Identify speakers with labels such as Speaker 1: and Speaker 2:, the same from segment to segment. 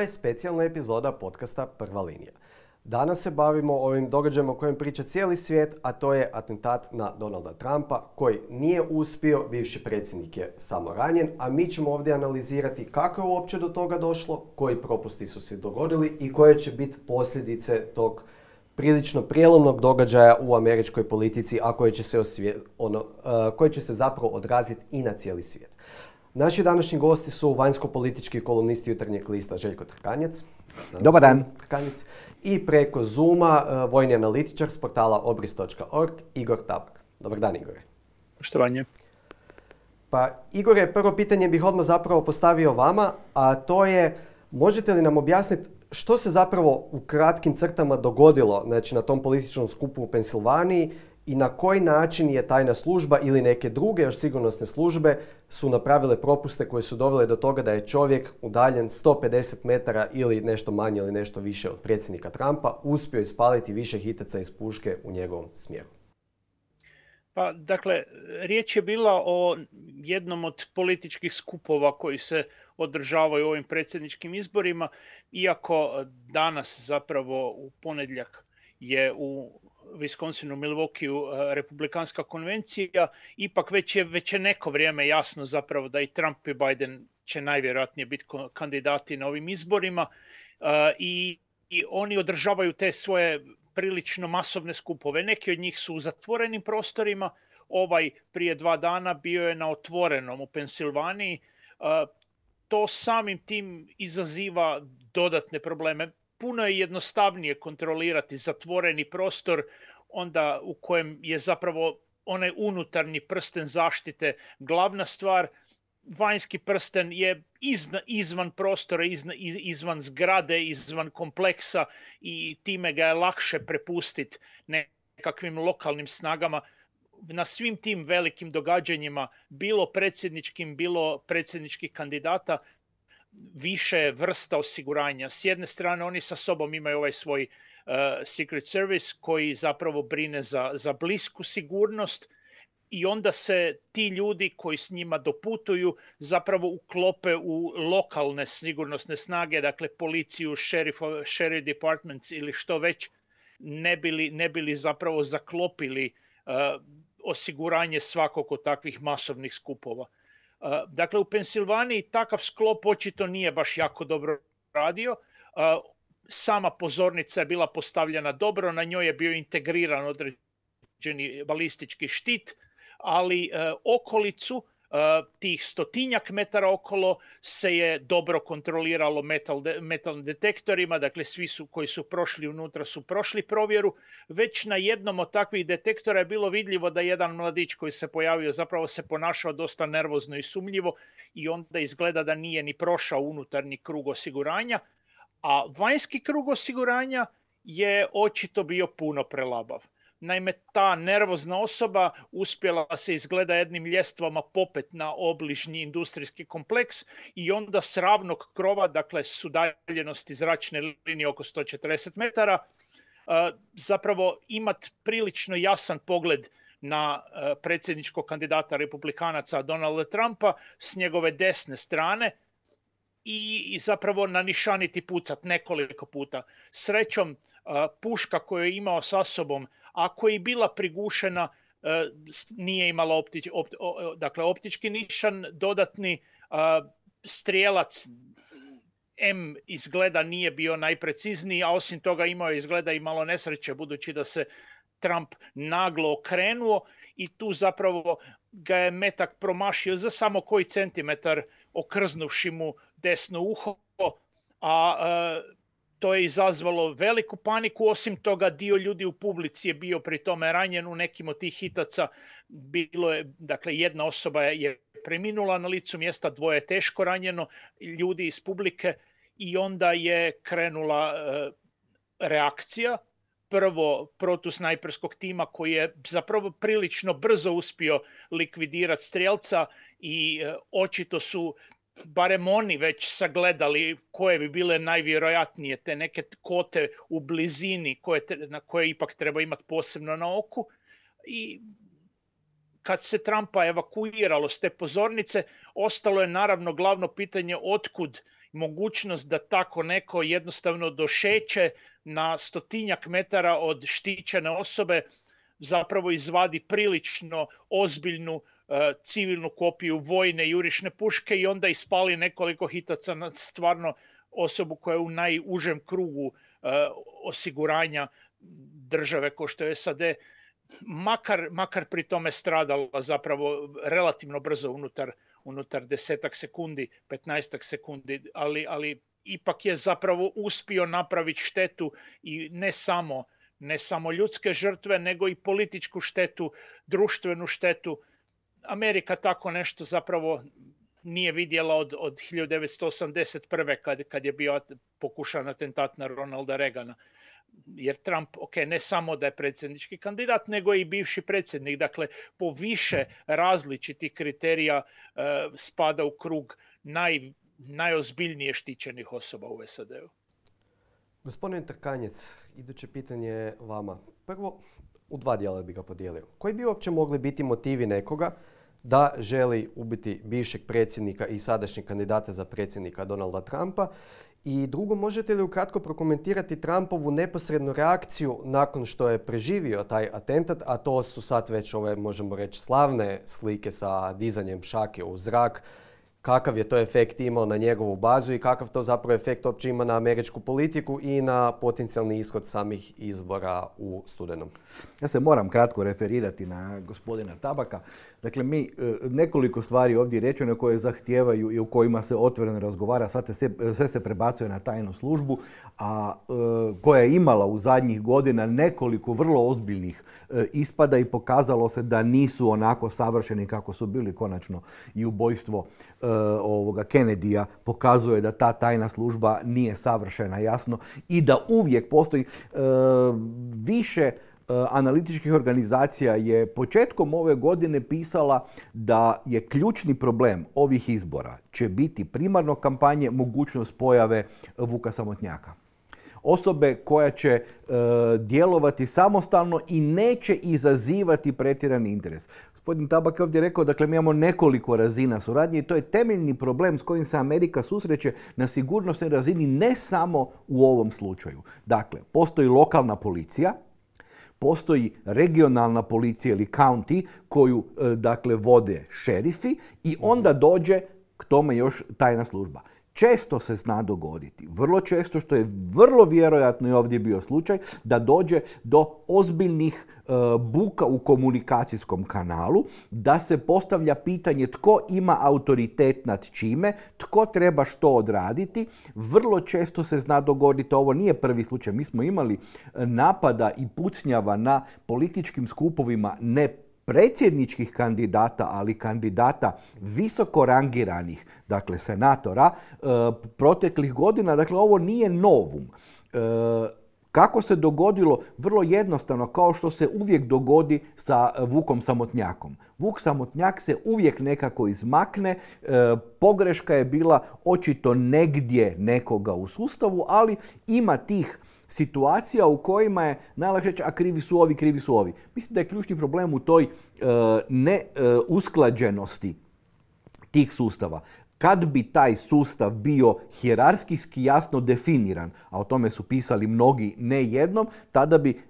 Speaker 1: je specijalna epizoda podcasta Prva linija. Danas se bavimo ovim događajem o kojem priča cijeli svijet, a to je atentat na Donalda Trumpa koji nije uspio, bivši predsjednik je samo ranjen, a mi ćemo ovdje analizirati kako je uopće do toga došlo, koji propusti su se dogodili i koje će biti posljedice tog prilično prijelomnog događaja u američkoj politici, a koje će se, ono, eh, koje će se zapravo odraziti i na cijeli svijet. Naši današnji gosti su vanjsko-politički kolumnisti jutarnjeg lista Željko Trkanjec. Dobar dan. Trkanjec. I preko Zuma e, vojni analitičar s portala obris.org Igor Tabak. Dobar dan Igore. Poštovanje. Pa Igore, prvo pitanje bih odmah zapravo postavio vama, a to je možete li nam objasniti što se zapravo u kratkim crtama dogodilo znači, na tom političnom skupu u Pensilvaniji i na koji način je tajna služba ili neke druge još sigurnosne službe su napravile propuste koje su dovele do toga da je čovjek udaljen 150 metara ili nešto manje ili nešto više od predsjednika Trumpa uspio ispaliti više hitaca iz puške u njegovom smjeru.
Speaker 2: Pa, dakle, riječ je bila o jednom od političkih skupova koji se održavaju u ovim predsjedničkim izborima, iako danas zapravo u ponedljak je u Wisconsinu, Milwaukeeu eh, republikanska konvencija, ipak već je, već je neko vrijeme jasno zapravo da i Trump i Biden će najvjerojatnije biti kandidati na ovim izborima eh, i, i oni održavaju te svoje prilično masovne skupove. Neki od njih su u zatvorenim prostorima, ovaj prije dva dana bio je na otvorenom u Pensilvaniji. Eh, to samim tim izaziva dodatne probleme. Puno je jednostavnije kontrolirati zatvoreni prostor onda u kojem je zapravo onaj unutarnji prsten zaštite glavna stvar, vanjski prsten je izvan prostora, izvan zgrade, izvan kompleksa i time ga je lakše prepustiti nekakvim lokalnim snagama na svim tim velikim događanjima, bilo predsjedničkim, bilo predsjedničkih kandidata, više vrsta osiguranja. S jedne strane oni sa sobom imaju ovaj svoj E, Secret Service koji zapravo brine za, za blisku sigurnost i onda se ti ljudi koji s njima doputuju zapravo uklope u lokalne sigurnosne snage, dakle policiju, sheriff, sheriff departments ili što već, ne bili, ne bili zapravo zaklopili e, osiguranje svakog od takvih masovnih skupova. E, dakle, u Pensilvaniji takav sklop očito nije baš jako dobro radio sama pozornica je bila postavljena dobro, na njoj je bio integriran određeni balistički štit, ali e, okolicu e, tih stotinjak metara okolo se je dobro kontroliralo metal metalnim detektorima, dakle svi su koji su prošli unutra su prošli provjeru. Već na jednom od takvih detektora je bilo vidljivo da jedan mladić koji se pojavio zapravo se ponašao dosta nervozno i sumljivo i onda izgleda da nije ni prošao unutarnji krug osiguranja. A vanjski krug osiguranja je očito bio puno prelabav. Naime, ta nervozna osoba uspjela se izgleda jednim ljestvama popet na obližnji industrijski kompleks i onda s ravnog krova, dakle s udaljenosti zračne linije oko 140 metara, e, zapravo imat prilično jasan pogled na e, predsjedničkog kandidata republikanaca Donalda Trumpa s njegove desne strane, i, zapravo zapravo nanišaniti pucat nekoliko puta. Srećom, e, puška koju je imao sa sobom, ako je bila prigušena, e, nije imala dakle, optički nišan, dodatni e, strijelac M izgleda nije bio najprecizniji, a osim toga imao je izgleda i malo nesreće budući da se Trump naglo okrenuo i tu zapravo ga je metak promašio za samo koji centimetar okrznuši mu desno uho, a e, to je izazvalo veliku paniku. Osim toga, dio ljudi u publici je bio pri tome ranjen u nekim od tih hitaca. Bilo je, dakle, jedna osoba je preminula na licu mjesta, dvoje je teško ranjeno, ljudi iz publike i onda je krenula e, reakcija prvo protusnajperskog tima koji je zapravo prilično brzo uspio likvidirati strelca i e, očito su barem oni već sagledali koje bi bile najvjerojatnije te neke kote u blizini koje na koje ipak treba imati posebno na oku i kad se Trumpa evakuiralo s te pozornice, ostalo je naravno glavno pitanje otkud mogućnost da tako neko jednostavno došeće na stotinjak metara od štićene osobe zapravo izvadi prilično ozbiljnu E, civilnu kopiju vojne jurišne puške i onda ispali nekoliko hitaca na stvarno osobu koja je u najužem krugu e, osiguranja države ko što je SAD makar, makar pri tome stradala zapravo relativno brzo unutar, unutar desetak sekundi, petnaestak sekundi, ali, ali ipak je zapravo uspio napraviti štetu i ne samo ne samo ljudske žrtve, nego i političku štetu, društvenu štetu Amerika tako nešto zapravo nije vidjela od, od 1981. Kad, kad je bio pokušan atentat na Ronalda Reagana. Jer Trump, ok, ne samo da je predsjednički kandidat, nego i bivši predsjednik. Dakle, po više različitih kriterija e, spada u krug naj, najozbiljnije štićenih osoba u SAD-u.
Speaker 1: Gospodin Trkanjec, iduće pitanje je vama. Prvo, u dva dijela bi ga podijelio. Koji bi uopće mogli biti motivi nekoga da želi ubiti bivšeg predsjednika i sadašnjeg kandidata za predsjednika Donalda Trumpa? I drugo, možete li ukratko prokomentirati Trumpovu neposrednu reakciju nakon što je preživio taj atentat, a to su sad već ove, možemo reći, slavne slike sa dizanjem šake u zrak, kakav je to efekt imao na njegovu bazu i kakav to zapravo efekt uopće ima na američku politiku i na potencijalni ishod samih izbora u studenom.
Speaker 3: Ja se moram kratko referirati na gospodina Tabaka. Dakle, mi e, nekoliko stvari ovdje rečeno koje zahtijevaju i u kojima se otvoreno razgovara, sad se, sve se prebacuje na tajnu službu, a e, koja je imala u zadnjih godina nekoliko vrlo ozbiljnih e, ispada i pokazalo se da nisu onako savršeni kako su bili konačno i ubojstvo Eh, ovoga Kennedyja pokazuje da ta tajna služba nije savršena jasno i da uvijek postoji eh, više eh, analitičkih organizacija je početkom ove godine pisala da je ključni problem ovih izbora će biti primarno kampanje mogućnost pojave Vuka Samotnjaka. Osobe koja će djelovati samostalno i neće izazivati pretjerani interes. Gospodin Tabak je ovdje rekao, dakle mi imamo nekoliko razina suradnje i to je temeljni problem s kojim se Amerika susreće na sigurnosnoj razini ne samo u ovom slučaju. Dakle, postoji lokalna policija, postoji regionalna policija ili county koju e, dakle vode šerifi i mhm. onda dođe k tome još tajna služba. Često se zna dogoditi, vrlo često što je vrlo vjerojatno i ovdje bio slučaj, da dođe do ozbiljnih E, buka u komunikacijskom kanalu, da se postavlja pitanje tko ima autoritet nad čime, tko treba što odraditi. Vrlo često se zna dogoditi, ovo nije prvi slučaj, mi smo imali e, napada i pucnjava na političkim skupovima ne predsjedničkih kandidata, ali kandidata visoko rangiranih, dakle senatora, e, proteklih godina. Dakle, ovo nije novum. Kako se dogodilo? Vrlo jednostavno, kao što se uvijek dogodi sa e, Vukom Samotnjakom. Vuk Samotnjak se uvijek nekako izmakne, e, pogreška je bila očito negdje nekoga u sustavu, ali ima tih situacija u kojima je najlakše reći, a krivi su ovi, krivi su ovi. Mislim da je ključni problem u toj e, neusklađenosti tih sustava. Kad bi taj sustav bio hjerarskijski jasno definiran, a o tome su pisali mnogi ne jednom, tada bi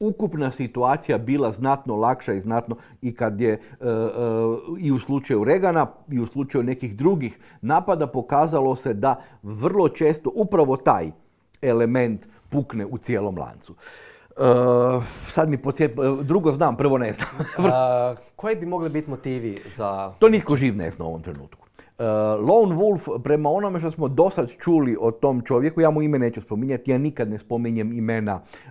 Speaker 3: ukupna situacija bila znatno lakša i znatno i kad je e, e, i u slučaju Regana i u slučaju nekih drugih napada pokazalo se da vrlo često upravo taj element pukne u cijelom lancu. E, sad mi drugo znam, prvo ne znam. koji bi mogli biti motivi za... To nitko živ ne zna u ovom trenutku. Eh, Lone Wolf, prema onome što smo dosad čuli o tom čovjeku, ja mu ime neću spominjati, ja nikad ne spominjem imena eh,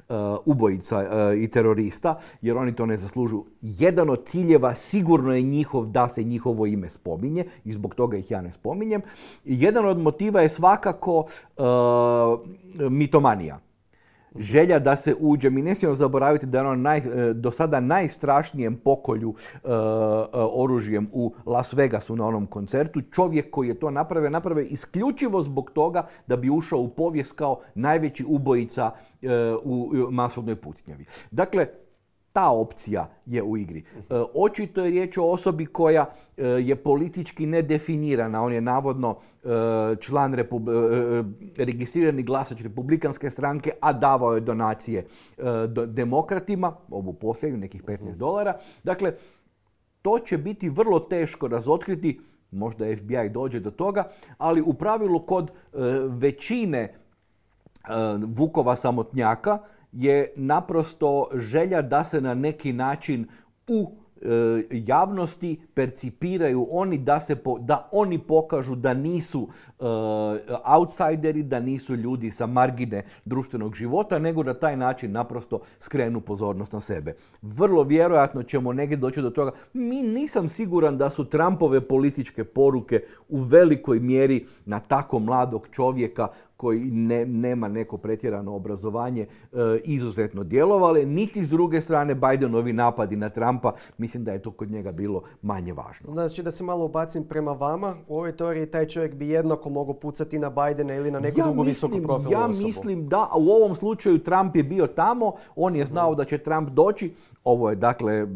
Speaker 3: ubojica eh, i terorista, jer oni to ne zaslužu. Jedan od ciljeva sigurno je njihov da se njihovo ime spominje i zbog toga ih ja ne spominjem. Jedan od motiva je svakako mitomanija želja da se uđe. Mi ne smijemo zaboraviti da je ono naj, e, do sada najstrašnijem pokolju e, e, oružjem u Las Vegasu na onom koncertu. Čovjek koji je to napravio, napravio isključivo zbog toga da bi ušao u povijest kao najveći ubojica u masovnoj pucnjavi. Dakle, ta opcija je u igri. Mhm. E, očito je riječ o osobi koja e, je politički nedefinirana. On je navodno e, član registrirani glasač republikanske stranke, a davao je donacije demokratima, ovu posljednju, nekih 15 mhm. dolara. Dakle, to će biti vrlo teško razotkriti, možda FBI dođe do toga, ali u pravilu kod većine Vukova samotnjaka, je naprosto želja da se na neki način u e, javnosti percipiraju oni da se po, da oni pokažu da nisu e, outsideri, da nisu ljudi sa margine društvenog života, nego da taj način naprosto skrenu pozornost na sebe. Vrlo vjerojatno ćemo negdje doći do toga. Mi nisam siguran da su Trumpove političke poruke u velikoj mjeri na tako mladog čovjeka koji ne, nema neko pretjerano obrazovanje e, izuzetno djelovale, niti s druge strane Bidenovi napadi na Trumpa, mislim da je to kod njega bilo manje važno.
Speaker 1: Znači da se malo ubacim prema vama, u ovoj teoriji taj čovjek bi jednako mogao pucati na Bidena ili na neku ja drugu visoku profilu Ja mislim
Speaker 3: da, u ovom slučaju Trump je bio tamo, on je znao da će Trump doći, ovo je dakle, e, e,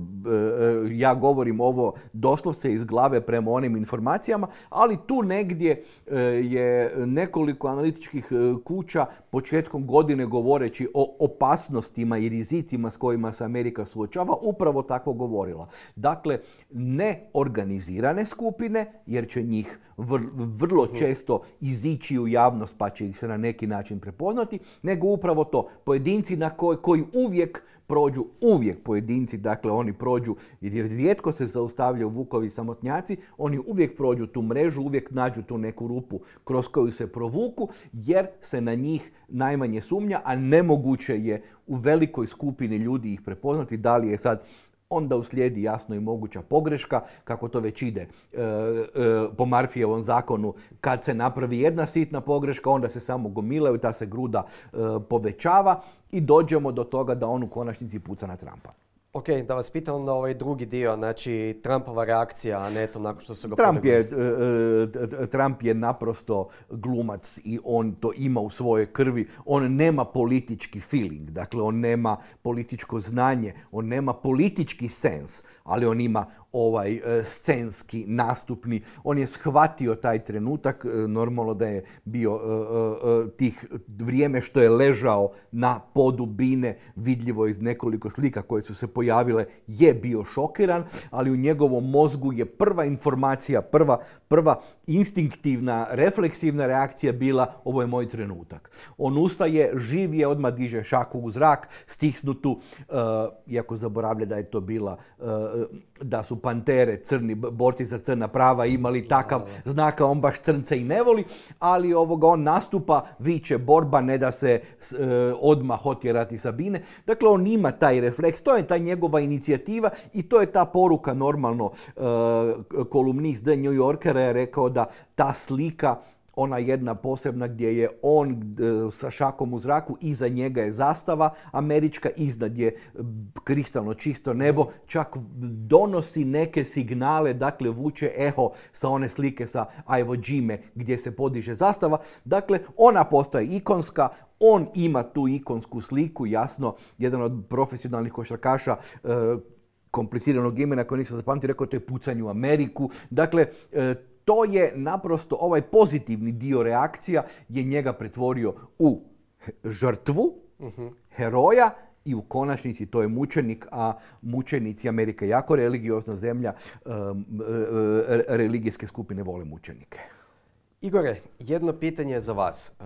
Speaker 3: ja govorim ovo doslovce iz glave prema onim informacijama, ali tu negdje e, je nekoliko analitičkih kuća početkom godine govoreći o opasnostima i rizicima s kojima se Amerika suočava, upravo tako govorila. Dakle, ne organizirane skupine, jer će njih vrlo mhm. često izići u javnost pa će ih se na neki način prepoznati, nego upravo to, pojedinci na koji uvijek prođu uvijek pojedinci, dakle oni prođu, jer rijetko se zaustavljaju vukovi samotnjaci, oni uvijek prođu tu mrežu, uvijek nađu tu neku rupu kroz koju se provuku, jer se na njih najmanje sumnja, a nemoguće je u velikoj skupini ljudi ih prepoznati, da li je sad onda uslijedi jasno i moguća pogreška, kako to već ide e, e, po Marfijevom zakonu. Kad se napravi jedna sitna pogreška, onda se samo gomilaju, ta se gruda e, povećava i dođemo do toga da on u konačnici puca na Trumpa.
Speaker 1: Ok, da vas pitam na ovaj drugi dio, znači Trumpova reakcija, a ne to nakon što su ga Trump je, e,
Speaker 3: e, Trump je naprosto glumac i on to ima u svojoj krvi. On nema politički feeling, dakle on nema političko znanje, on nema politički sens, ali on ima, ovaj e, scenski, nastupni. On je shvatio taj trenutak, e, normalno da je bio e, tih vrijeme što je ležao na bine, vidljivo iz nekoliko slika koje su se pojavile, je bio šokiran, ali u njegovom mozgu je prva informacija, prva, prva instinktivna, refleksivna reakcija bila ovo je moj trenutak. On ustaje, živ je, odmah diže šaku u zrak, stisnutu, iako zaboravlja da je to bila, da su Pantere, crni borti za crna prava, imali takav znak, on baš crnce i ne voli, ali ovoga on nastupa, viće borba, ne da se e, odmah otjerati Sabine. Dakle, on ima taj refleks, to je ta njegova inicijativa i to je ta poruka normalno. E, kolumnist The New Yorker je rekao da ta slika ona jedna posebna gdje je on e, sa šakom u zraku, iza njega je zastava američka, iznad je kristalno čisto nebo, čak donosi neke signale, dakle vuče eho sa one slike sa Ivo Jime gdje se podiže zastava. Dakle, ona postaje ikonska, on ima tu ikonsku sliku, jasno, jedan od profesionalnih košarkaša e, kompliciranog imena koje nisam zapamtio, rekao to je pucanje u Ameriku. Dakle, e, to je naprosto ovaj pozitivni dio reakcija je njega pretvorio u žrtvu, heroja i u konačnici to je mučenik, a mučenici Amerika jako religiozna zemlja, e, e, religijske skupine vole mučenike.
Speaker 1: Igore, jedno pitanje za vas. E,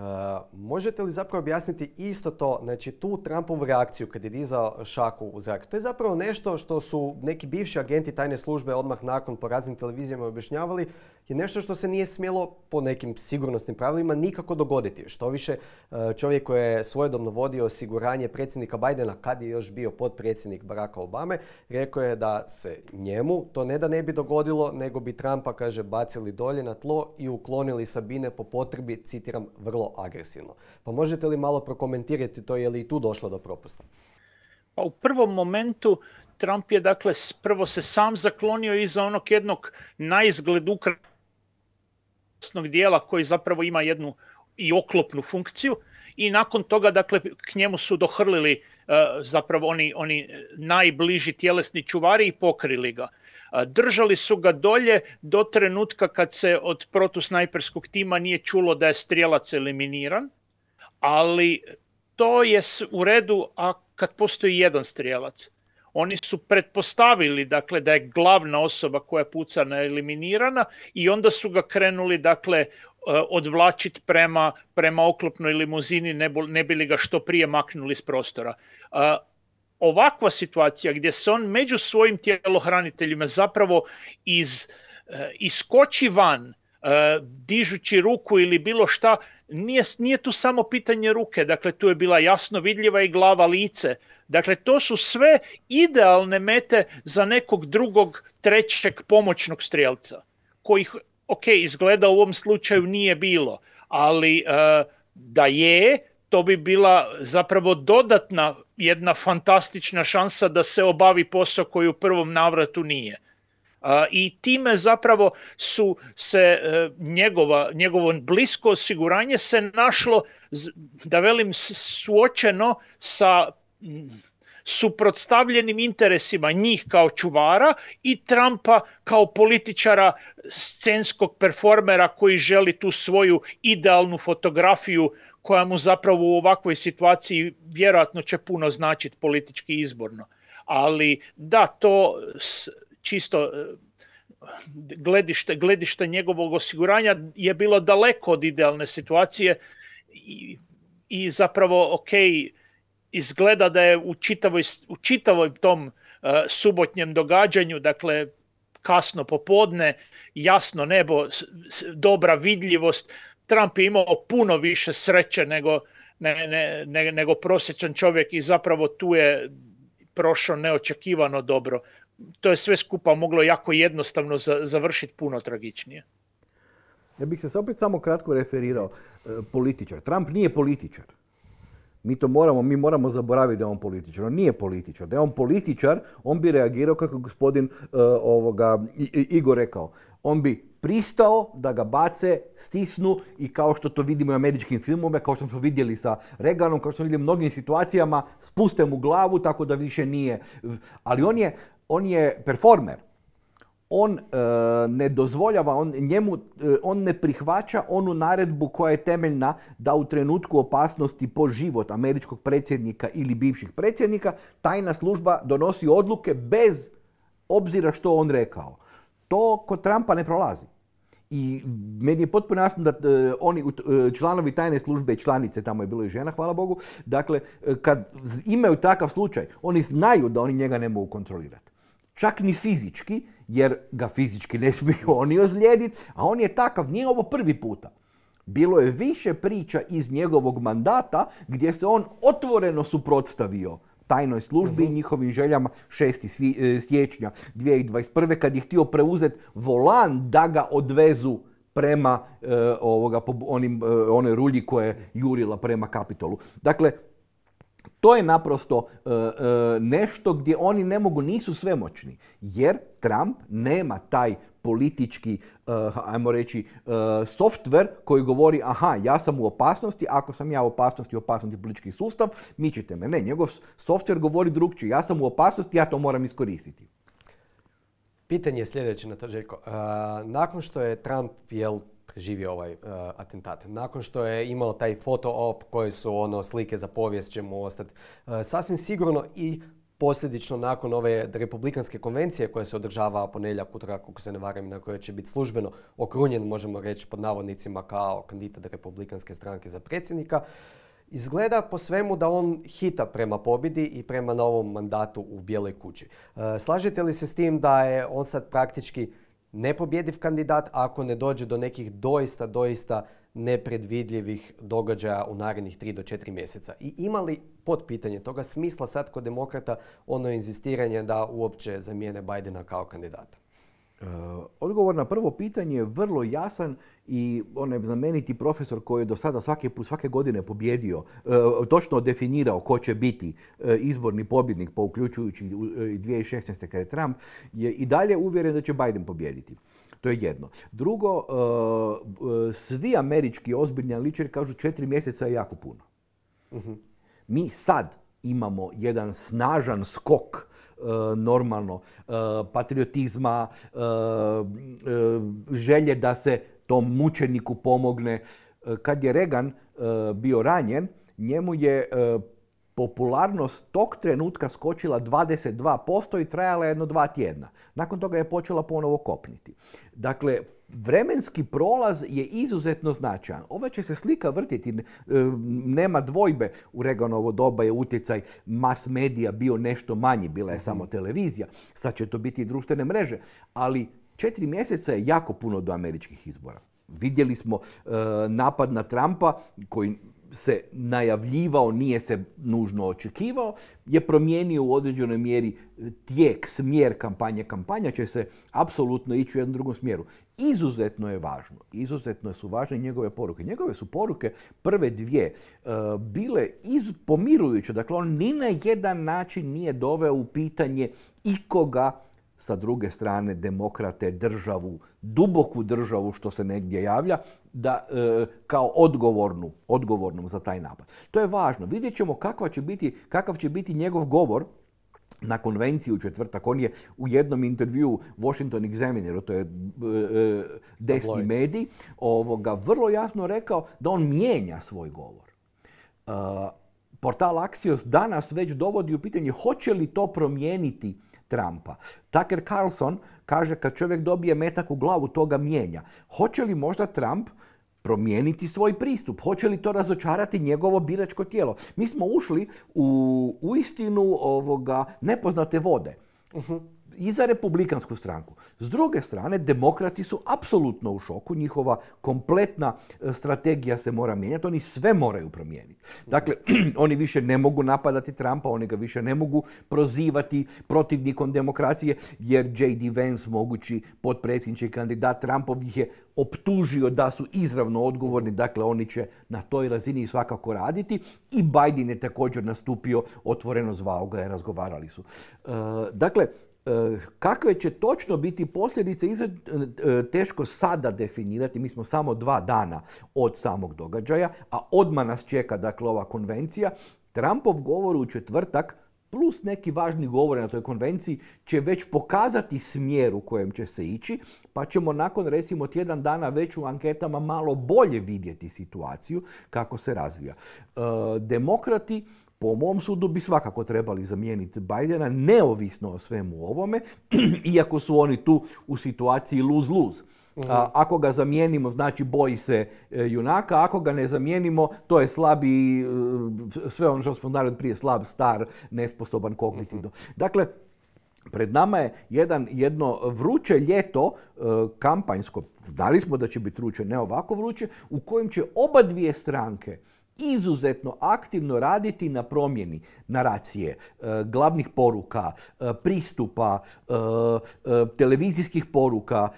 Speaker 1: možete li zapravo objasniti isto to, znači tu Trumpovu reakciju kad je dizao šaku u zrak? To je zapravo nešto što su neki bivši agenti tajne službe odmah nakon po raznim televizijama objašnjavali je nešto što se nije smjelo po nekim sigurnosnim pravilima nikako dogoditi. Što više, e, čovjek koji je svojedobno vodio osiguranje predsjednika Bajdena kad je još bio potpredsjednik Baracka Obame, rekao je da se njemu to ne da ne bi dogodilo, nego bi Trumpa, kaže, bacili dolje na tlo i uklonili Sabine po potrebi, citiram, vrlo agresivno. Pa možete li malo prokomentirati to je li i tu došlo do propusta?
Speaker 2: Pa u prvom momentu Trump je dakle prvo se sam zaklonio iza onog jednog na ukrasnog dijela koji zapravo ima jednu i oklopnu funkciju i nakon toga dakle k njemu su dohrlili e, zapravo oni, oni e, najbliži tjelesni čuvari i pokrili ga. Držali su ga dolje do trenutka kad se od protusnajperskog tima nije čulo da je strijelac eliminiran, ali to je u redu a kad postoji jedan strijelac. Oni su pretpostavili dakle da je glavna osoba koja je pucana eliminirana i onda su ga krenuli dakle e, odvlačiti prema, prema oklopnoj limuzini ne, ne ga što prije maknuli s prostora ovakva situacija gdje se on među svojim tjelohraniteljima zapravo iz, eh, iskoči van, eh, dižući ruku ili bilo šta, nije, nije tu samo pitanje ruke, dakle tu je bila jasno vidljiva i glava lice. Dakle, to su sve idealne mete za nekog drugog, trećeg pomoćnog strelca, kojih, ok, izgleda u ovom slučaju nije bilo, ali eh, da je, to bi bila zapravo dodatna jedna fantastična šansa da se obavi posao koji u prvom navratu nije. I time zapravo su se e, njegova, njegovo blisko osiguranje se našlo, da velim, suočeno sa suprotstavljenim interesima njih kao čuvara i Trumpa kao političara scenskog performera koji želi tu svoju idealnu fotografiju koja mu zapravo u ovakvoj situaciji vjerojatno će puno značiti politički izborno. Ali da, to čisto e, gledište, gledište njegovog osiguranja je bilo daleko od idealne situacije i, i zapravo ok, izgleda da je u čitavoj, tom e, subotnjem događanju, dakle kasno popodne, jasno nebo, dobra vidljivost, Trump je imao puno više sreće nego, ne, ne, nego prosječan čovjek i zapravo tu je prošao neočekivano dobro. To je sve skupa moglo jako jednostavno završiti puno tragičnije.
Speaker 3: Ja bih se opet samo kratko referirao. E, političar. Trump nije političar. Mi to moramo, mi moramo zaboraviti da je on političar. On nije političar. Da je on političar, on bi reagirao kako je gospodin e, ovoga, Igor rekao. On bi pristao da ga bace, stisnu i kao što to vidimo u američkim filmovima, kao što smo vidjeli sa Reganom, kao što smo vidjeli u mnogim situacijama, spuste mu glavu tako da više nije. Ali on je, on je performer. On e, ne dozvoljava, on, njemu, e, on ne prihvaća onu naredbu koja je temeljna da u trenutku opasnosti po život američkog predsjednika ili bivših predsjednika tajna služba donosi odluke bez obzira što on rekao. To kod Trumpa ne prolazi. I meni je potpuno jasno da e, oni e, članovi tajne službe i članice, tamo je bilo i žena, hvala Bogu, dakle, e, kad imaju takav slučaj, oni znaju da oni njega ne mogu kontrolirati. Čak ni fizički, jer ga fizički ne smiju oni ozlijediti, a on je takav, nije ovo prvi puta. Bilo je više priča iz njegovog mandata gdje se on otvoreno suprotstavio tajnoj službi i mhm. njihovim željama 6. E, siječnja 2021. kad je htio preuzet volan da ga odvezu prema e, onim, e, onoj rulji koja je jurila prema kapitolu. Dakle, to je naprosto e, e, nešto gdje oni ne mogu, nisu svemoćni. Jer Trump nema taj politički, uh, ajmo reći, uh, software koji govori aha, ja sam u opasnosti, ako sam ja u opasnosti, opasnosti politički sustav, mičite me. Ne, njegov software govori drugčije, ja sam u opasnosti, ja to moram iskoristiti.
Speaker 1: Pitanje je sljedeće na to, Željko. nakon što je Trump, jel živio ovaj e, atentat. Nakon što je imao taj foto op koje su ono slike za povijest će mu ostati e, sasvim sigurno i posljedično nakon ove republikanske konvencije koja se održava ponedjeljak Kutra ako se ne varam na kojoj će biti službeno okrunjen možemo reći pod navodnicima kao kandidat republikanske stranke za predsjednika izgleda po svemu da on hita prema pobjedi i prema novom mandatu u bijeloj kući. E, slažete li se s tim da je on sad praktički nepobjediv kandidat ako ne dođe do nekih doista, doista nepredvidljivih događaja u narednih 3 do 4 mjeseca. I ima li pod pitanje toga smisla sad kod demokrata ono inzistiranje da uopće zamijene Bajdena kao kandidata?
Speaker 3: Eh, odgovor na prvo pitanje je vrlo jasan i onaj znameniti profesor koji je do sada svake, svake godine pobjedio, eh, točno definirao ko će biti eh, izborni pobjednik, pa uključujući 2016. kada je Trump, je i dalje uvjeren da će Biden pobjediti. To je jedno. Drugo, svi američki ozbiljni analičari kažu četiri mjeseca je jako puno. Mhm. Mi sad imamo jedan snažan skok Eh, normalno, eh, patriotizma, eh, želje da se tom mučeniku pomogne. Kad je Regan bio ranjen, njemu je popularnost tog trenutka skočila 22% i trajala jedno dva tjedna. Nakon toga je počela ponovo kopniti. Dakle, vremenski prolaz je izuzetno značajan. Ova će se slika vrtiti, e, nema dvojbe. U Reganovo doba je utjecaj mas medija bio nešto manji, bila je samo mhm. televizija, sad će to biti i društvene mreže, ali četiri mjeseca je jako puno do američkih izbora. Vidjeli smo e, napad na Trumpa koji se najavljivao, nije se nužno očekivao, je promijenio u određenoj mjeri tijek, smjer kampanje. Kampanja će se apsolutno ići u jednom drugom smjeru. Izuzetno je važno, izuzetno su važne njegove poruke. Njegove su poruke, prve dvije, e, bile pomirujuće. Dakle, on ni na jedan način nije doveo u pitanje ikoga sa druge strane demokrate državu, duboku državu što se negdje javlja, da e, kao odgovornu, odgovornom za taj napad. To je važno. Vidjet ćemo kakva će biti, kakav će biti njegov govor na konvenciji u četvrtak. On je u jednom intervju Washington Examineru, to je e, e desni medij, ovoga, vrlo jasno rekao da on mijenja svoj govor. E, portal Axios danas već dovodi u pitanje hoće li to promijeniti Trumpa. Tucker Carlson kaže kad čovjek dobije metak u glavu, toga ga mijenja. Hoće li možda Trump promijeniti svoj pristup? Hoće li to razočarati njegovo biračko tijelo? Mi smo ušli u, u istinu ovoga nepoznate vode. Mhm i za republikansku stranku. S druge strane, demokrati su apsolutno u šoku, njihova kompletna e, strategija se mora mijenjati, oni sve moraju promijeniti. Dakle, oni više ne mogu napadati Trumpa, oni ga više ne mogu prozivati protivnikom demokracije, jer J.D. Vance, mogući potpredsjednički kandidat Trumpov, ih je optužio da su izravno odgovorni, dakle oni će na toj razini svakako raditi i Biden je također nastupio, otvoreno zvao ga je, razgovarali su. E, dakle, Kakve će točno biti posljedice, e, teško sada definirati, mi smo samo dva dana od samog događaja, a odmah nas čeka dakle, ova konvencija. Trumpov govor u četvrtak plus neki važni govori na toj konvenciji će već pokazati smjer u kojem će se ići, pa ćemo nakon recimo tjedan dana već u anketama malo bolje vidjeti situaciju kako se razvija. E, demokrati po mom sudu bi svakako trebali zamijeniti Bidena neovisno o svemu ovome, iako su oni tu u situaciji luz-luz. Mhm. ako ga zamijenimo, znači boji se e, junaka, ako ga ne zamijenimo, to je slabi, e, sve ono što smo znali prije, slab, star, nesposoban kognitivno. Mhm. Dakle, Pred nama je jedan, jedno vruće ljeto e, kampanjsko, znali smo da će biti vruće, ne ovako vruće, u kojem će oba dvije stranke izuzetno aktivno raditi na promjeni naracije, e, glavnih poruka, e, pristupa, e, televizijskih poruka,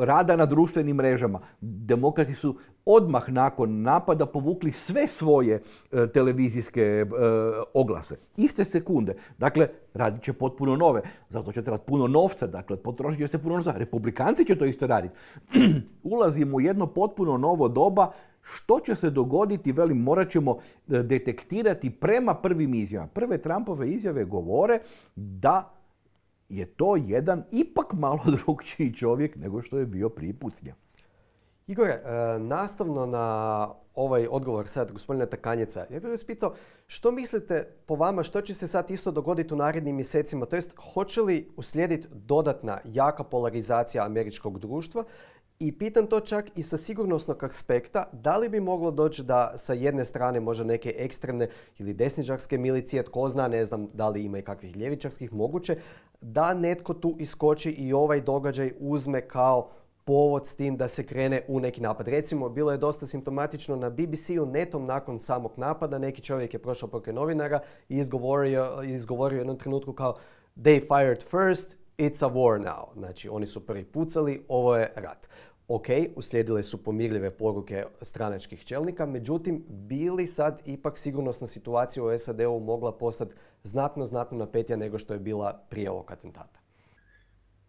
Speaker 3: rada na društvenim mrežama. Demokrati su odmah nakon napada povukli sve svoje televizijske oglase. Iste sekunde. Dakle, radit će potpuno nove. Zato će trebati puno novca, dakle, potrošit će se puno novca. Republikanci će to isto raditi. Ulazimo u jedno potpuno novo doba što će se dogoditi, velim, morat ćemo e, detektirati prema prvim izjavama. Prve Trumpove izjave govore da je to jedan ipak malo drugčiji čovjek nego što je bio prije pucnja.
Speaker 1: Igore, e, nastavno na ovaj odgovor sad gospodina Takanjeca, ja bih vas pitao što mislite po vama što će se sad isto dogoditi u narednim mjesecima, to jest hoće li uslijediti dodatna jaka polarizacija američkog društva i pitam to čak i sa sigurnosnog aspekta, da li bi moglo doći da sa jedne strane možda neke ekstremne ili desničarske milicije, tko zna, ne znam da li ima i kakvih ljevičarskih moguće, da netko tu iskoči i ovaj događaj uzme kao povod s tim da se krene u neki napad. Recimo, bilo je dosta simptomatično na BBC-u netom nakon samog napada. Neki čovjek je prošao pokraj novinara i izgovorio, izgovorio u jednom trenutku kao they fired first, It's a war now. Znači, oni su prvi pucali, ovo je rat. Ok, uslijedile su pomirljive poruke stranačkih čelnika, međutim, bili sad ipak sigurnosna situacija u SAD-u mogla postati znatno, znatno napetija nego što je bila prije ovog atentata?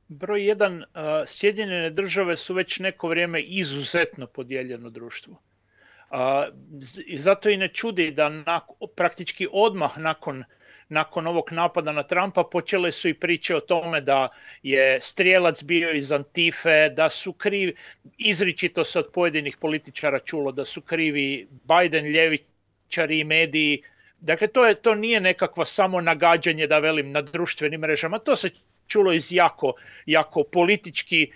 Speaker 2: Broj jedan, uh, Sjedinjene države su već neko vrijeme izuzetno podijeljeno društvo. Uh, zato i ne čudi da praktički odmah nakon nakon ovog napada na Trumpa počele su i priče o tome da je strijelac bio iz Antife, da su krivi, izričito se od pojedinih političara čulo da su krivi Biden, ljevičari i mediji. Dakle, to, je, to nije nekakva samo nagađanje, da velim, na društvenim mrežama. To se čulo iz jako, jako politički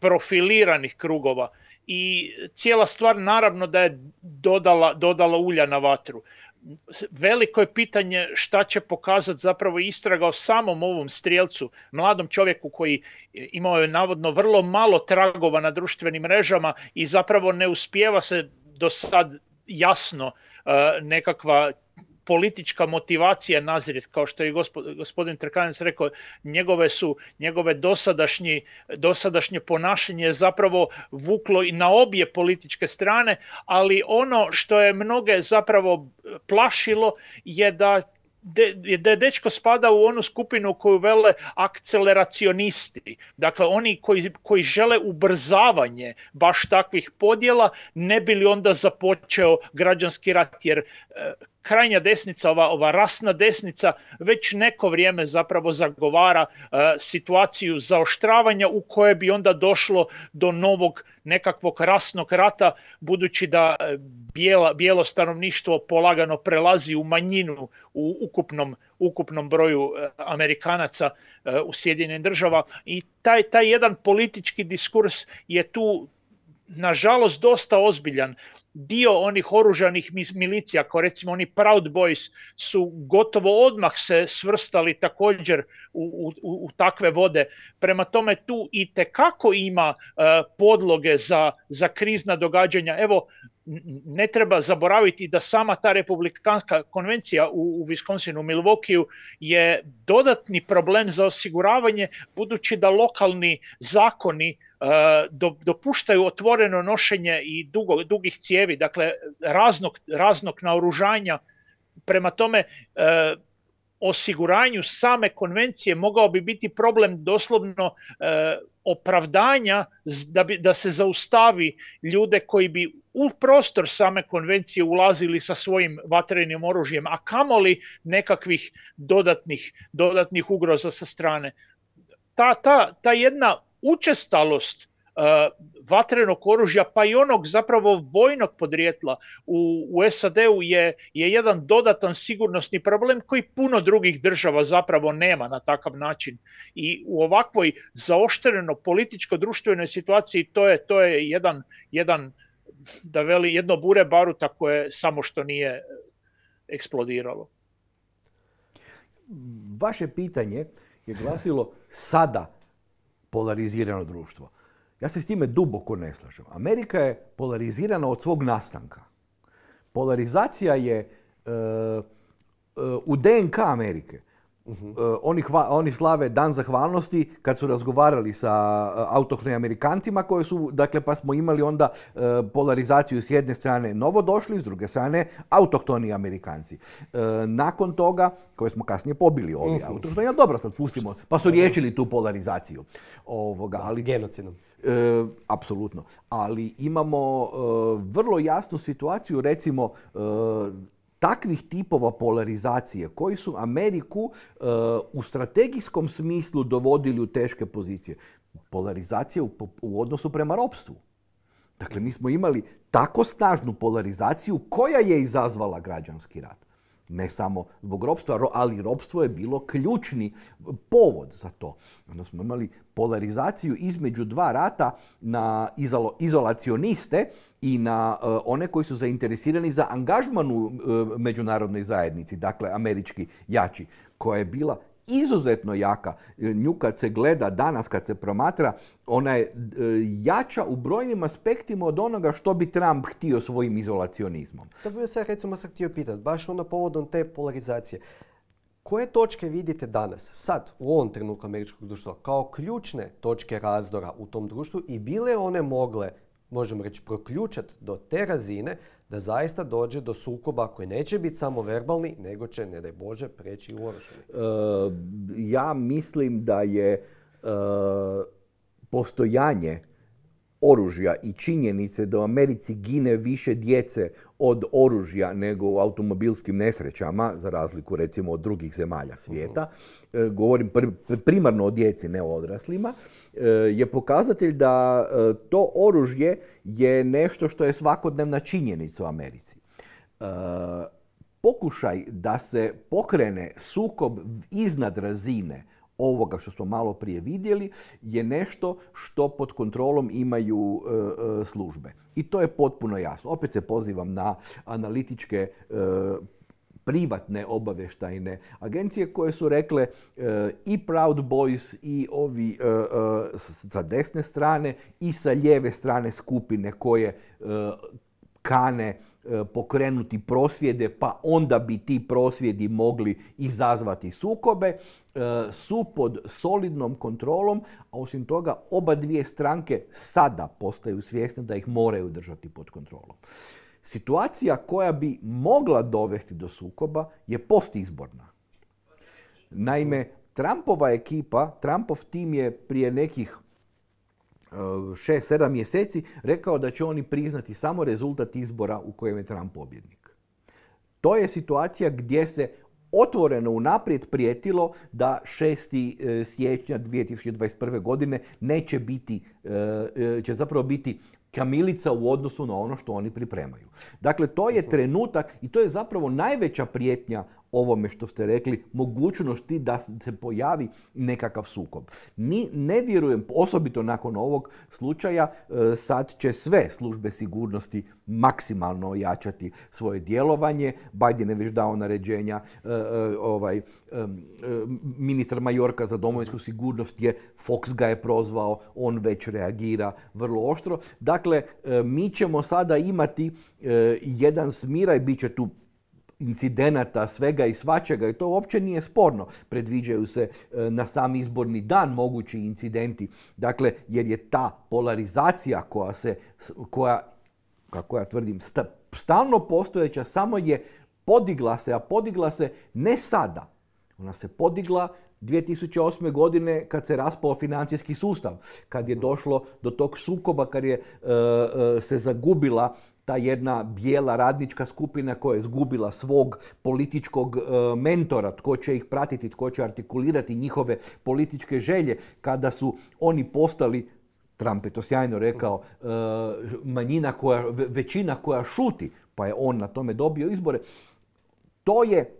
Speaker 2: profiliranih krugova i cijela stvar naravno da je dodala, dodala ulja na vatru veliko je pitanje šta će pokazati zapravo istraga o samom ovom strijelcu, mladom čovjeku koji imao je navodno vrlo malo tragova na društvenim mrežama i zapravo ne uspijeva se do sad jasno eh, nekakva politička motivacija nazrijet, kao što je gospodin Trkanec rekao, njegove su, njegove dosadašnji, dosadašnje ponašanje je zapravo vuklo i na obje političke strane, ali ono što je mnoge zapravo plašilo je da je dečko spada u onu skupinu koju vele akceleracionisti. Dakle, oni koji, koji žele ubrzavanje baš takvih podjela, ne bi li onda započeo građanski rat, jer e, krajnja desnica, ova, ova rasna desnica već neko vrijeme zapravo zagovara e, situaciju zaoštravanja u koje bi onda došlo do novog nekakvog rasnog rata budući da e, bijelo stanovništvo polagano prelazi u manjinu u ukupnom, ukupnom broju e, Amerikanaca u Sjedinjenim država i taj, taj jedan politički diskurs je tu nažalost dosta ozbiljan dio onih oružanih milicija, kao recimo oni Proud Boys, su gotovo odmah se svrstali također u, u, u takve vode. Prema tome tu i kako ima e, podloge za, za krizna događanja. Evo, ne treba zaboraviti da sama ta republikanska konvencija u, u Wisconsinu, Milvokiju je dodatni problem za osiguravanje budući da lokalni zakoni e, dopuštaju otvoreno nošenje i dugo, dugih cijevi, dakle raznog, raznog naoružanja. Prema tome, e, osiguranju same konvencije mogao bi biti problem doslovno e, opravdanja da, bi, da se zaustavi ljude koji bi u prostor same konvencije ulazili sa svojim vatrenim oružjem, a kamoli nekakvih dodatnih, dodatnih ugroza sa strane. Ta, ta, ta jedna učestalost E, vatrenog oružja, pa i onog zapravo vojnog podrijetla u, u SAD-u je, jedan dodatan sigurnosni problem koji puno drugih država zapravo nema na takav način. I u ovakvoj zaoštreno političko-društvenoj situaciji to je, to je jedan, da veli jedno bure baruta koje samo što nije eksplodiralo.
Speaker 3: Vaše pitanje je glasilo sada polarizirano društvo. Ja se s time duboko ne slažem. Amerika je polarizirana od svog nastanka. Polarizacija je e, e, u DNK Amerike. Eh, oni, slave dan zahvalnosti kad su razgovarali sa uh, Amerikancima koji su, dakle pa smo imali onda eh, polarizaciju s jedne strane novodošli, s druge strane autohtoni Amerikanci. Nakon toga, koje smo kasnije pobili ovi mhm. autohtoni, ali dobro sad pustimo, pa su riješili tu polarizaciju. Ovoga, ali, Genocidom. apsolutno. Ali imamo vrlo jasnu situaciju, recimo takvih tipova polarizacije koji su Ameriku e, u strategijskom smislu dovodili u teške pozicije. Polarizacija u, u odnosu prema ropstvu. Dakle, mi smo imali tako snažnu polarizaciju koja je izazvala građanski rat ne samo zbog ropstva, ali ropstvo je bilo ključni povod za to. Onda smo imali polarizaciju između dva rata na izolacioniste i na eh, one koji su zainteresirani za angažman u eh, međunarodnoj zajednici, dakle američki jači, koja je bila izuzetno jaka. E, nju kad se gleda danas, kad se promatra, ona je e, jača u brojnim aspektima od onoga što bi Trump htio svojim izolacionizmom. To bi se recimo sad htio pitati,
Speaker 1: baš onda povodom te polarizacije. Koje točke vidite danas, sad, u ovom trenutku američkog društva, kao ključne točke razdora u tom društvu i bile one mogle možemo reći, proključati do te razine da zaista dođe do sukoba koji neće biti samo verbalni, nego će, ne daj Bože, preći u oružani.
Speaker 3: E, ja mislim da je e, postojanje oružja i činjenice da u Americi gine više djece od oružja nego u automobilskim nesrećama, za razliku recimo od drugih zemalja mhm. svijeta, e, govorim primarno o djeci, ne o odraslima, e, je pokazatelj da e, to oružje je nešto što je svakodnevna činjenica u Americi. Pokušaj da se pokrene sukob iznad razine ovoga što smo malo prije vidjeli je nešto što pod kontrolom imaju e, e, službe. I to je potpuno jasno. Opet se pozivam na analitičke e, privatne obavještajne agencije koje su rekle i Proud Boys i ovi sa desne strane i sa lijeve strane skupine koje kane E, pokrenuti prosvjede pa onda bi ti prosvjedi mogli izazvati sukobe e, su pod solidnom kontrolom, a osim toga oba dvije stranke sada postaju svjesne da ih moraju držati pod kontrolom. Situacija koja bi mogla dovesti do sukoba je postizborna. Naime, Trumpova ekipa, Trumpov tim je prije nekih Eh, šest sedam mjeseci rekao da će oni priznati samo rezultat izbora u kojem je Trump pobjednik. To je situacija gdje se otvoreno unaprijed prijetilo da 6. Eh, siječnja 2021. godine neće biti, eh, će zapravo biti kamilica u odnosu na ono što oni pripremaju. Dakle, to je trenutak i to je zapravo najveća prijetnja ovome što ste rekli, mogućnosti da se pojavi nekakav sukob. Ni ne vjerujem, osobito nakon ovog slučaja, e, sad će sve službe sigurnosti maksimalno ojačati svoje djelovanje. Biden je već dao naređenja, e, e, ovaj, ministar Majorka za domovinsku sigurnost je, Fox ga je prozvao, on već reagira vrlo oštro. Dakle, mi ćemo sada imati jedan smiraj, bit će tu incidenata, svega i svačega i to uopće nije sporno. Predviđaju se e, na sam izborni dan mogući incidenti, dakle jer je ta polarizacija koja se, koja, kako ja tvrdim, stalno postojeća, samo je podigla se, a podigla se ne sada. Ona se podigla 2008. godine kad se raspao financijski sustav, kad je došlo do tog sukoba, kad je e, e, se zagubila ta jedna bijela radnička skupina koja je izgubila svog političkog e, mentora, tko će ih pratiti, tko će artikulirati njihove političke želje, kada su oni postali Trump je to sjajno rekao, e, manjina koja, većina koja šuti, pa je on na tome dobio izbore. To je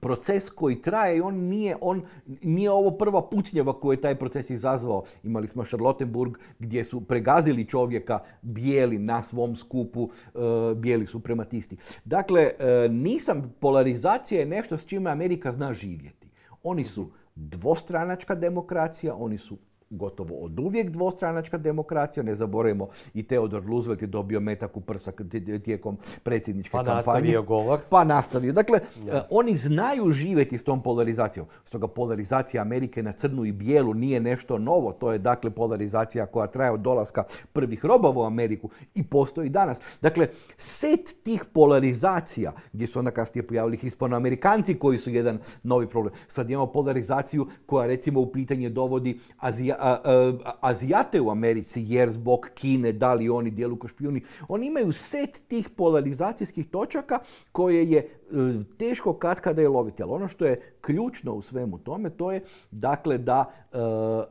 Speaker 3: proces koji traje i on nije, on nije ovo prva pucnjava koju je taj proces izazvao. Imali smo Charlottenburg gdje su pregazili čovjeka bijeli na svom skupu, e, bijeli suprematisti. Dakle, e, nisam, polarizacija je nešto s čime Amerika zna živjeti. Oni su dvostranačka demokracija, oni su gotovo od uvijek dvostranačka demokracija. Ne zaboravimo i Theodor Roosevelt je dobio metak u prsak tijekom predsjedničke pa kampanje. Pa nastavio Pa nastavio. Dakle, e, oni znaju živjeti s tom polarizacijom. Stoga polarizacija Amerike na crnu i bijelu nije nešto novo. To je dakle polarizacija koja traje od dolaska prvih roba u Ameriku i postoji danas. Dakle, set tih polarizacija gdje su onda kasnije pojavili hispanoamerikanci koji su jedan novi problem. Sad imamo polarizaciju koja recimo u pitanje dovodi Azija, Azijate u Americi jer zbog Kine, da li oni dijelu kao špijuni, oni imaju set tih polarizacijskih točaka koje je e, teško kad kada je loviti. Ali ono što je ključno u svemu tome, to je dakle da e,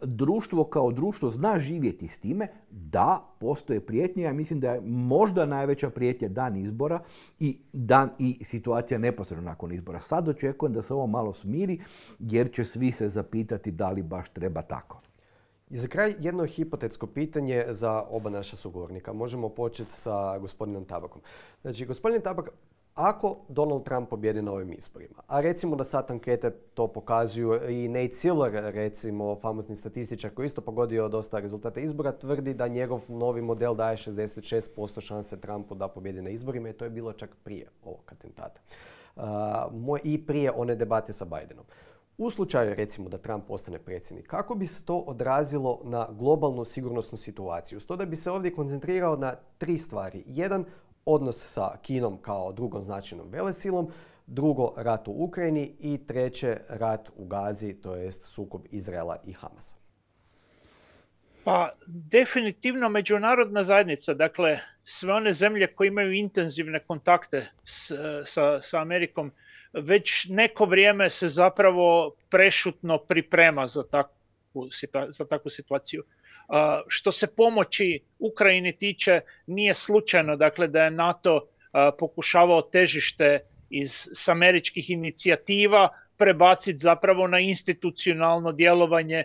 Speaker 3: društvo kao društvo zna živjeti s time da postoje prijetnje. Ja mislim da je možda najveća prijetnja dan izbora i dan i situacija neposredno nakon izbora. Sad očekujem da se ovo malo smiri jer će svi se zapitati da li baš treba tako. I za kraj jedno hipotetsko
Speaker 1: pitanje za oba naša sugovornika. Možemo početi sa gospodinom Tabakom. Znači, gospodin Tabak, ako Donald Trump pobjedi na ovim izborima, a recimo da sad ankete to pokazuju i Nate Siller, recimo famosni statističar koji isto pogodio dosta rezultata izbora, tvrdi da njegov novi model daje 66% šanse Trumpu da pobjede na izborima i to je bilo čak prije ovog atentata. I prije one debate sa Bidenom. U slučaju recimo da Trump postane predsjednik, kako bi se to odrazilo na globalnu sigurnosnu situaciju? da bi se ovdje koncentrirao na tri stvari. Jedan, odnos sa Kinom kao drugom značajnom velesilom, drugo, rat u Ukrajini i treće, rat u Gazi, to jest sukob Izraela i Hamasa.
Speaker 2: Pa definitivno međunarodna zajednica, dakle sve one zemlje koje imaju intenzivne kontakte s, eh, sa Amerikom, već neko vrijeme se zapravo prešutno priprema za takvu, za takvu situaciju. Što se pomoći Ukrajini tiče, nije slučajno dakle, da je NATO pokušavao težište iz američkih inicijativa prebaciti zapravo na institucionalno djelovanje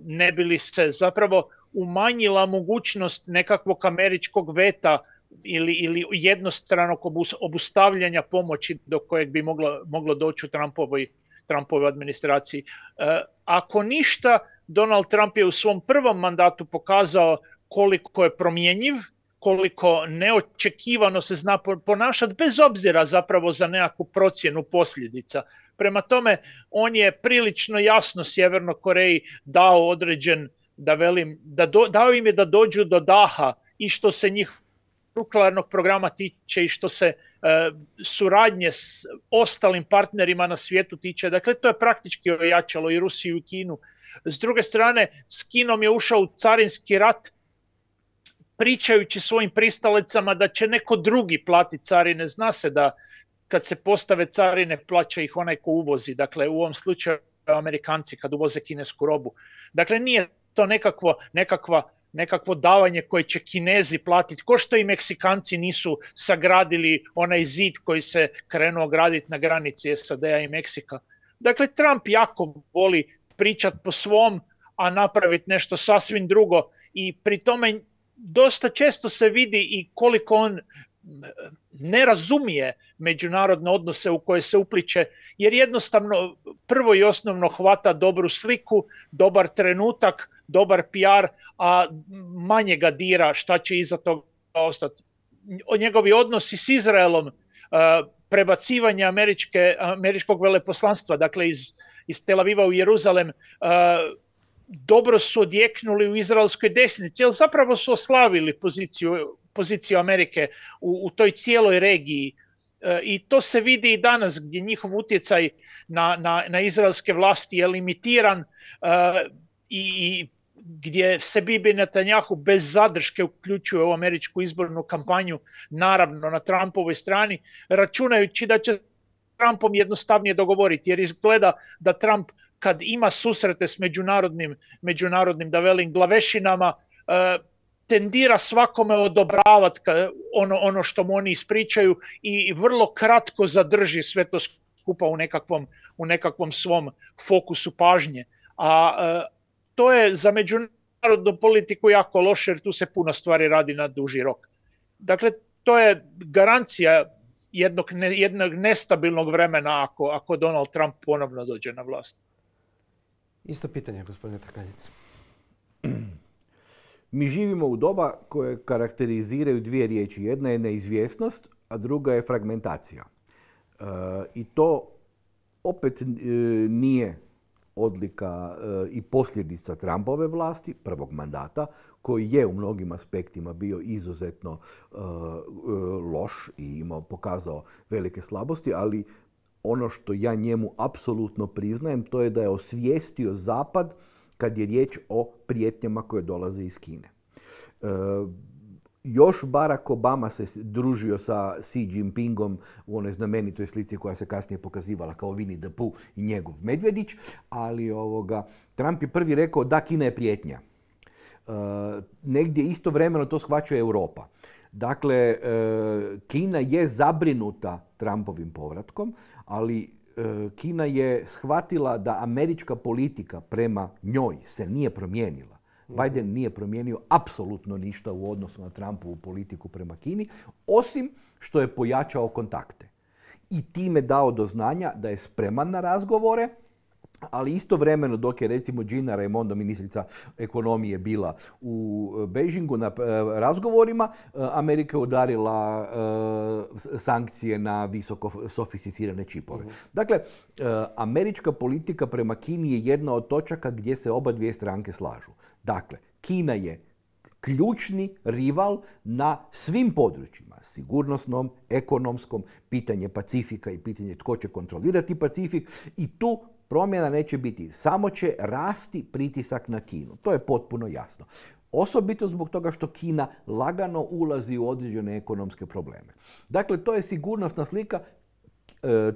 Speaker 2: ne bi li se zapravo umanjila mogućnost nekakvog američkog veta ili, ili jednostranog obustavljanja pomoći do kojeg bi moglo, moglo doći u Trumpovoj, Trumpovoj administraciji. E, ako ništa, Donald Trump je u svom prvom mandatu pokazao koliko je promjenjiv, koliko neočekivano se zna ponašati, bez obzira zapravo za nekakvu procjenu posljedica. Prema tome, on je prilično jasno Sjevernoj Koreji dao određen, da velim, da dao im je da dođu do daha i što se njih nuklearnog programa tiče i što se e, suradnje s ostalim partnerima na svijetu tiče. Dakle, to je praktički ojačalo i Rusiju i Kinu. S druge strane, s Kinom je ušao u carinski rat pričajući svojim pristalicama da će neko drugi platiti carine. Zna se da kad se postave carine, plaća ih onaj ko uvozi. Dakle, u ovom slučaju Amerikanci kad uvoze kinesku robu. Dakle, nije to nekakvo, nekakva, nekakvo davanje koje će Kinezi platiti, ko što i Meksikanci nisu sagradili onaj zid koji se krenuo graditi na granici SAD-a i Meksika. Dakle, Trump jako voli pričati po svom, a napraviti nešto sasvim drugo i pri tome dosta često se vidi i koliko on ne razumije međunarodne odnose u koje se upliče, jer jednostavno prvo i osnovno hvata dobru sliku, dobar trenutak, dobar PR, a manje ga dira šta će iza toga ostati. Njegovi odnosi s Izraelom, e, prebacivanje američke, američkog veleposlanstva, dakle iz, iz Tel Aviva u Jeruzalem, e, dobro su odjeknuli u izraelskoj desnici, jer zapravo su oslavili poziciju poziciju Amerike u, toj cijeloj regiji e, i to se vidi i danas gdje njihov utjecaj na, na, na izraelske vlasti je limitiran e, i, gdje se Bibi Netanjahu bez zadrške uključuje u američku izbornu kampanju, naravno na Trumpovoj strani, računajući da će Trumpom jednostavnije dogovoriti, jer izgleda da Trump kad ima susrete s međunarodnim, međunarodnim da velim, glavešinama, e, tendira svakome odobravati ono, ono što mu oni ispričaju i vrlo kratko zadrži sve to skupa u nekakvom, u nekakvom svom fokusu pažnje. A e, to je za međunarodnu politiku jako loše jer tu se puno stvari radi na duži rok. Dakle, to je garancija jednog, jednog nestabilnog vremena ako, ako Donald Trump ponovno dođe na vlast.
Speaker 1: Isto pitanje, gospodine
Speaker 3: Mi živimo u doba koje karakteriziraju dvije riječi. Jedna je neizvjesnost, a druga je fragmentacija. E, I to opet e, nije odlika e, i posljedica Trumpove vlasti, prvog mandata, koji je u mnogim aspektima bio izuzetno loš i imao, pokazao velike slabosti, ali ono što ja njemu apsolutno priznajem, to je da je osvijestio Zapad kad je riječ o prijetnjama koje dolaze iz Kine. E, još Barack Obama se družio sa Xi Jinpingom u onoj znamenitoj slici koja se kasnije pokazivala kao Winnie the Pooh i njegov Medvedić, ali ovoga, Trump je prvi rekao da Kina je prijetnja. E, negdje istovremeno to shvaća Europa. Dakle, e, Kina je zabrinuta Trumpovim povratkom, ali Eh, Kina je shvatila da američka politika prema njoj se nije promijenila. Mhm. Biden nije promijenio apsolutno ništa u odnosu na Trumpovu politiku prema Kini, osim što je pojačao kontakte. I time dao do znanja da je spreman na razgovore, ali istovremeno dok je recimo Gina Raimondo, ministrica ekonomije, bila u e, Beijingu na e, razgovorima, e, Amerika je udarila sankcije na visoko sofisticirane čipove. Mhm. Dakle, američka politika prema Kini je jedna od točaka gdje se oba dvije stranke slažu. Dakle, Kina je ključni rival na svim područjima, sigurnosnom, ekonomskom, pitanje Pacifika i pitanje tko će kontrolirati Pacifik i tu promjena neće biti, samo će rasti pritisak na Kinu. To je potpuno jasno. Osobito zbog toga što Kina lagano ulazi u određene ekonomske probleme. Dakle, to je sigurnosna slika. E,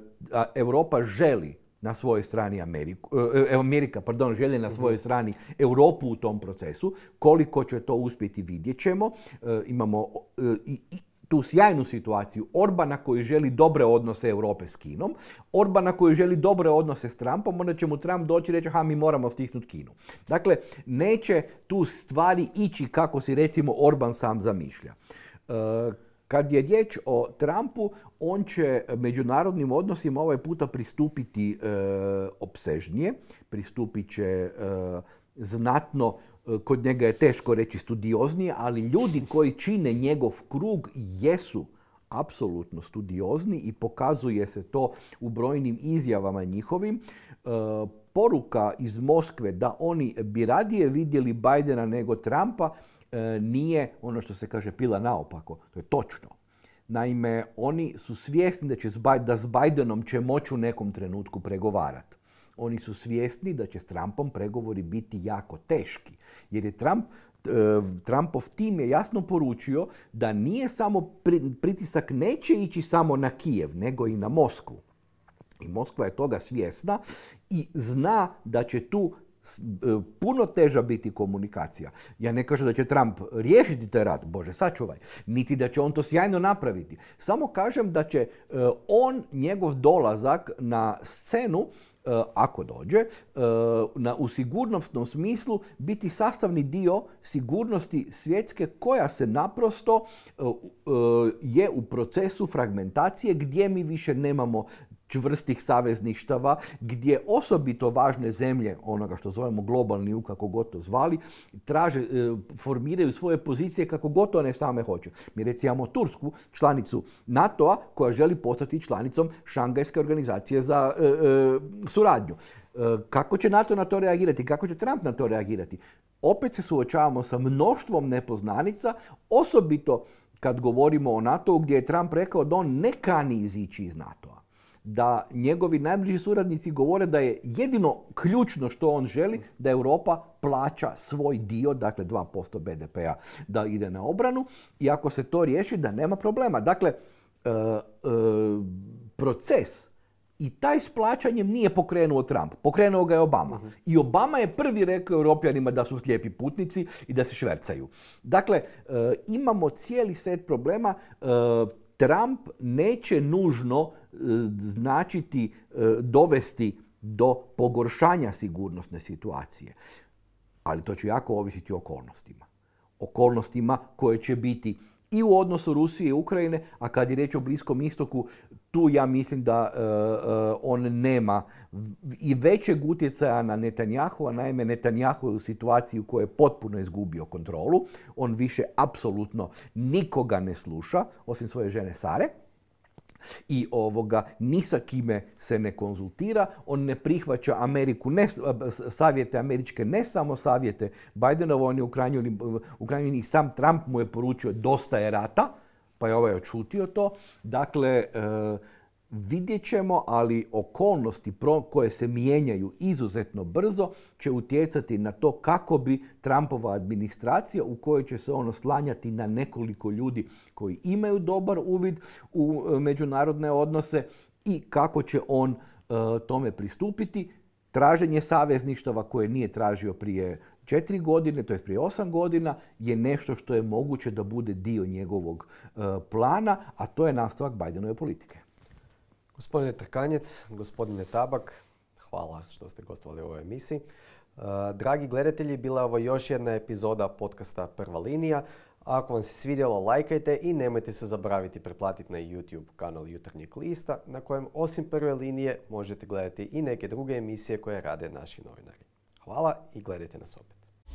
Speaker 3: Europa želi na svojoj strani Ameriku, e, e, Amerika, pardon, želi na svojoj mhm. strani Europu u tom procesu. Koliko će to uspjeti vidjet ćemo. Imamo i, tu sjajnu situaciju Orbana koji želi dobre odnose Europe s Kinom, Orbana koji želi dobre odnose s Trumpom, onda će mu Trump doći i reći ha mi moramo stisnuti Kinu. Dakle, neće tu stvari ići kako si recimo Orban sam zamišlja. E, kad je riječ o Trumpu, on će međunarodnim odnosima ovaj puta pristupiti obsežnije, opsežnije, pristupit će e, znatno E, kod njega je teško reći studioznije, ali ljudi koji čine njegov krug jesu apsolutno studiozni i pokazuje se to u brojnim izjavama njihovim. E, poruka iz Moskve da oni bi radije vidjeli Bajdena nego Trumpa e, nije ono što se kaže pila naopako. To je točno. Naime, oni su svjesni da, će da s Bajdenom će moći u nekom trenutku pregovarati. Oni su svjesni da će s Trumpom pregovori biti jako teški. Jer je Trump e, Trumpov tim je jasno poručio da nije samo pritisak neće ići samo na Kijev, nego i na Moskvu. I Moskva je toga svjesna i zna da će tu e, puno teža biti komunikacija. Ja ne kažem da će Trump riješiti taj rad. bože sačuvaj, niti da će on to sjajno napraviti. Samo kažem da će e, on njegov dolazak na scenu E, ako dođe, e, na, u sigurnosnom smislu biti sastavni dio sigurnosti svjetske koja se naprosto e, je u procesu fragmentacije gdje mi više nemamo čvrstih savezništava gdje osobito važne zemlje, onoga što zovemo globalni u kako god to zvali, traže, e, formiraju svoje pozicije kako god one same hoće. Mi recimo Tursku, članicu NATO-a koja želi postati članicom Šangajske organizacije za e, e, suradnju. kako će NATO na to reagirati? Kako će Trump na to reagirati? Opet se suočavamo sa mnoštvom nepoznanica, osobito kad govorimo o NATO-u gdje je Trump rekao da on ne kani izići iz NATO-a da njegovi najbliži suradnici govore da je jedino ključno što on želi da Europa plaća svoj dio, dakle 2% BDP-a da ide na obranu i ako se to riješi da nema problema. Dakle, e, e, proces i taj s plaćanjem nije pokrenuo Trump, pokrenuo ga je Obama. I Obama je prvi rekao europijanima da su slijepi putnici i da se švercaju. Dakle, e, imamo cijeli set problema. Trump neće nužno e, značiti e, dovesti do pogoršanja sigurnosne situacije. Ali to će jako ovisiti o okolnostima. Okolnostima koje će biti i u odnosu Rusije i Ukrajine, a kad je riječ o Bliskom istoku, tu ja mislim da e, e, on nema i većeg utjecaja na Netanjahu, a naime Netanjahu je u situaciji u kojoj je potpuno izgubio kontrolu. On više apsolutno nikoga ne sluša, osim svoje žene Sare i ovoga ni sa kime se ne konzultira, on ne prihvaća Ameriku, ne, savjete američke, ne samo savjete Bidenova, on je u krajnjoj liniji, sam Trump mu je poručio dosta je rata, pa je ovaj očutio to. Dakle, e, vidjet ćemo, ali okolnosti koje se mijenjaju izuzetno brzo će utjecati na to kako bi Trumpova administracija u kojoj će se ono slanjati na nekoliko ljudi koji imaju dobar uvid u e, međunarodne odnose i kako će on e, tome pristupiti. Traženje savezništava koje nije tražio prije četiri godine, to je prije osam godina, je nešto što je moguće da bude dio njegovog e, plana, a to je nastavak Bidenove politike. Gospodine Trkanjec, gospodine Tabak, hvala što ste
Speaker 1: gostovali u ovoj emisiji. E, dragi gledatelji, bila je ovo još jedna epizoda podcasta Prva linija. Ako vam se svidjelo, lajkajte i nemojte se zaboraviti preplatiti na YouTube kanal Jutarnjeg lista, na kojem osim prve linije možete gledati i neke druge emisije koje rade naši novinari. Hvala i gledajte nas opet.